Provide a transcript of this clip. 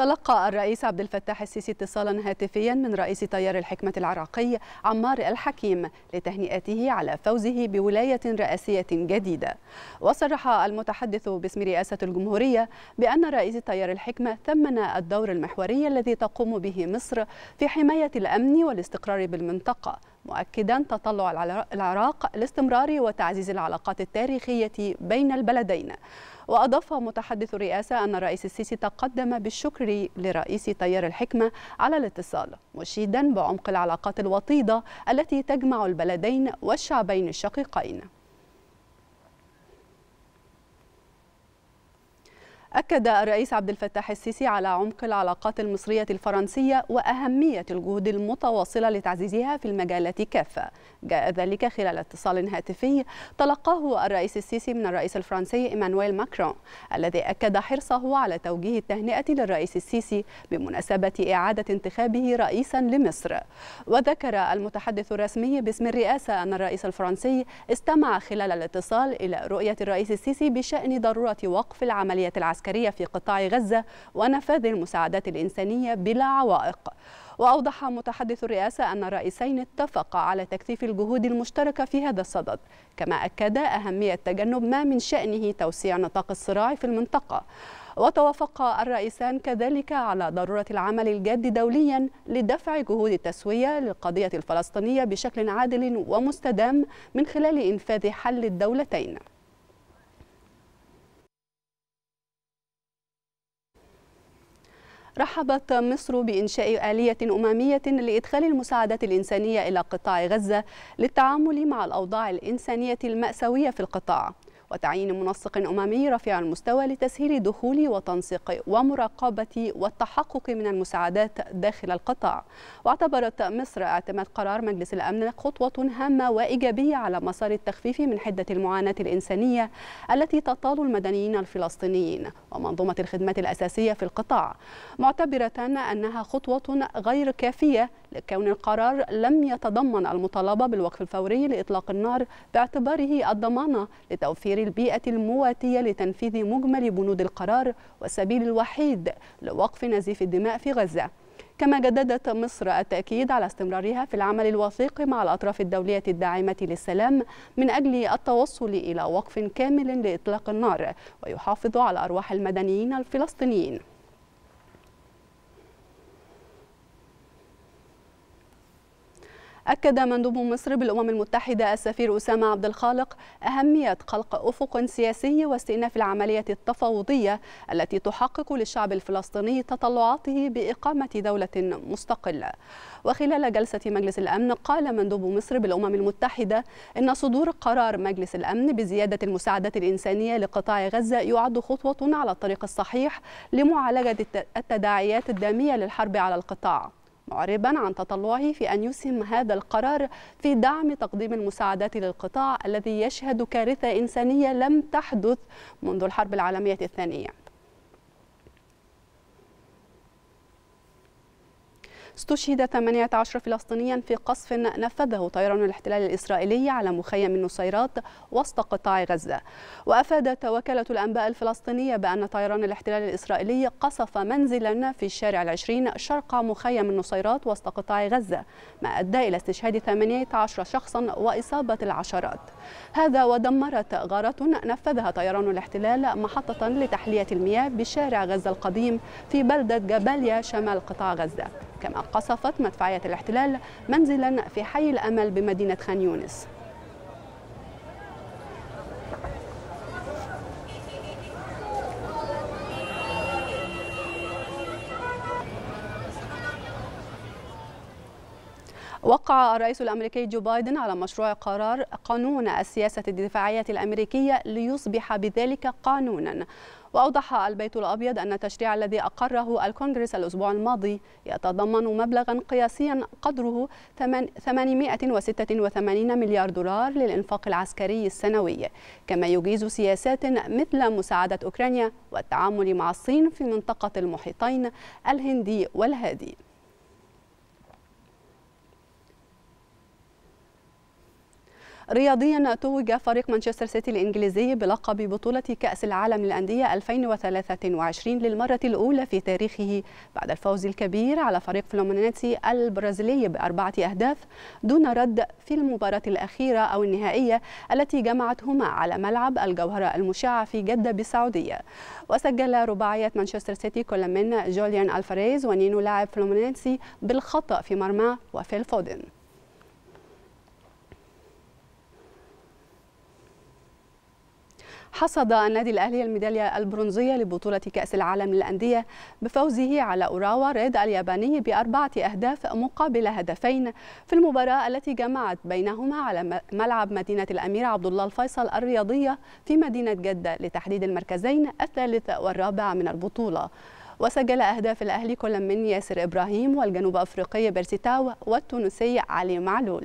تلقى الرئيس عبد الفتاح السيسي اتصالا هاتفيا من رئيس تيار الحكمة العراقي عمار الحكيم لتهنئته على فوزه بولاية رئاسية جديدة وصرح المتحدث باسم رئاسة الجمهورية بأن رئيس تيار الحكمة ثمن الدور المحوري الذي تقوم به مصر في حماية الأمن والاستقرار بالمنطقة مؤكدا تطلع العراق لاستمرار وتعزيز العلاقات التاريخية بين البلدين وأضاف متحدث الرئاسة أن الرئيس السيسي تقدم بالشكر لرئيس تيار الحكمة على الاتصال مشيدا بعمق العلاقات الوطيدة التي تجمع البلدين والشعبين الشقيقين أكد الرئيس عبد الفتاح السيسي على عمق العلاقات المصرية الفرنسية وأهمية الجهود المتواصلة لتعزيزها في المجالات كافة جاء ذلك خلال اتصال هاتفي تلقاه الرئيس السيسي من الرئيس الفرنسي إيمانويل ماكرون الذي أكد حرصه على توجيه التهنئة للرئيس السيسي بمناسبة إعادة انتخابه رئيسا لمصر وذكر المتحدث الرسمي باسم الرئاسة أن الرئيس الفرنسي استمع خلال الاتصال إلى رؤية الرئيس السيسي بشأن ضرورة وقف العملية العسكرية العسكرية في قطاع غزة ونفاذ المساعدات الإنسانية بلا عوائق وأوضح متحدث الرئاسة أن الرئيسين اتفقا على تكثيف الجهود المشتركة في هذا الصدد كما أكد أهمية تجنب ما من شأنه توسيع نطاق الصراع في المنطقة وتوافق الرئيسان كذلك على ضرورة العمل الجاد دوليا لدفع جهود التسوية للقضية الفلسطينية بشكل عادل ومستدام من خلال إنفاذ حل الدولتين رحبت مصر بإنشاء آلية أممية لإدخال المساعدات الإنسانية إلى قطاع غزة للتعامل مع الأوضاع الإنسانية المأساوية في القطاع وتعيين منسق أممي رفيع المستوى لتسهيل دخول وتنسيق ومراقبة والتحقق من المساعدات داخل القطاع واعتبرت مصر اعتماد قرار مجلس الأمن خطوة هامة وإيجابية على مسار التخفيف من حدة المعاناة الإنسانية التي تطال المدنيين الفلسطينيين ومنظومة الخدمات الأساسية في القطاع معتبرة أنها خطوة غير كافية لكون القرار لم يتضمن المطالبة بالوقف الفوري لإطلاق النار باعتباره الضمانة لتوفير البيئة المواتية لتنفيذ مجمل بنود القرار والسبيل الوحيد لوقف نزيف الدماء في غزة كما جددت مصر التأكيد على استمرارها في العمل الوثيق مع الأطراف الدولية الداعمة للسلام من أجل التوصل إلى وقف كامل لإطلاق النار ويحافظ على أرواح المدنيين الفلسطينيين أكد مندوب مصر بالأمم المتحدة السفير أسامة عبد الخالق أهمية خلق أفق سياسي واستئناف العملية التفاوضية التي تحقق للشعب الفلسطيني تطلعاته بإقامة دولة مستقلة وخلال جلسة مجلس الأمن قال مندوب مصر بالأمم المتحدة إن صدور قرار مجلس الأمن بزيادة المساعدات الإنسانية لقطاع غزة يعد خطوة على الطريق الصحيح لمعالجة التداعيات الدامية للحرب على القطاع معربا عن تطلعه في أن يسهم هذا القرار في دعم تقديم المساعدات للقطاع الذي يشهد كارثة إنسانية لم تحدث منذ الحرب العالمية الثانية استشهد 18 فلسطينيا في قصف نفذه طيران الاحتلال الإسرائيلي على مخيم النصيرات وسط قطاع غزة وأفادت وكالة الأنباء الفلسطينية بأن طيران الاحتلال الإسرائيلي قصف منزلا في الشارع العشرين شرق مخيم النصيرات وسط قطاع غزة ما أدى إلى استشهاد 18 شخصا وإصابة العشرات هذا ودمرت غارة نفذها طيران الاحتلال محطة لتحلية المياه بشارع غزة القديم في بلدة جباليا شمال قطاع غزة كما قصفت مدفعية الاحتلال منزلا في حي الأمل بمدينة خان يونس وقع الرئيس الامريكي جو بايدن على مشروع قرار قانون السياسه الدفاعيه الامريكيه ليصبح بذلك قانونا وأوضح البيت الأبيض أن التشريع الذي أقره الكونغرس الأسبوع الماضي يتضمن مبلغا قياسيا قدره 886 مليار دولار للإنفاق العسكري السنوي كما يجيز سياسات مثل مساعدة أوكرانيا والتعامل مع الصين في منطقة المحيطين الهندي والهادي رياضيا توج فريق مانشستر سيتي الإنجليزي بلقب بطولة كأس العالم للأندية 2023 للمرة الأولى في تاريخه بعد الفوز الكبير على فريق فلومينيتي البرازيلي بأربعة أهداف دون رد في المباراة الأخيرة أو النهائية التي جمعتهما على ملعب الجوهرة المشعة في جدة بالسعودية وسجل رباعية مانشستر سيتي كل من جوليان ألفاريز ونينو لاعب فلومينيتي بالخطأ في مرمى وفيل فودن حصد النادي الأهلي الميدالية البرونزية لبطولة كأس العالم للأندية بفوزه على أوراوا ريد الياباني بأربعة أهداف مقابل هدفين في المباراة التي جمعت بينهما على ملعب مدينة الأمير عبد الله الفيصل الرياضية في مدينة جدة لتحديد المركزين الثالث والرابع من البطولة وسجل أهداف الأهلي كل من ياسر إبراهيم والجنوب أفريقي بيرسيتاو والتونسي علي معلول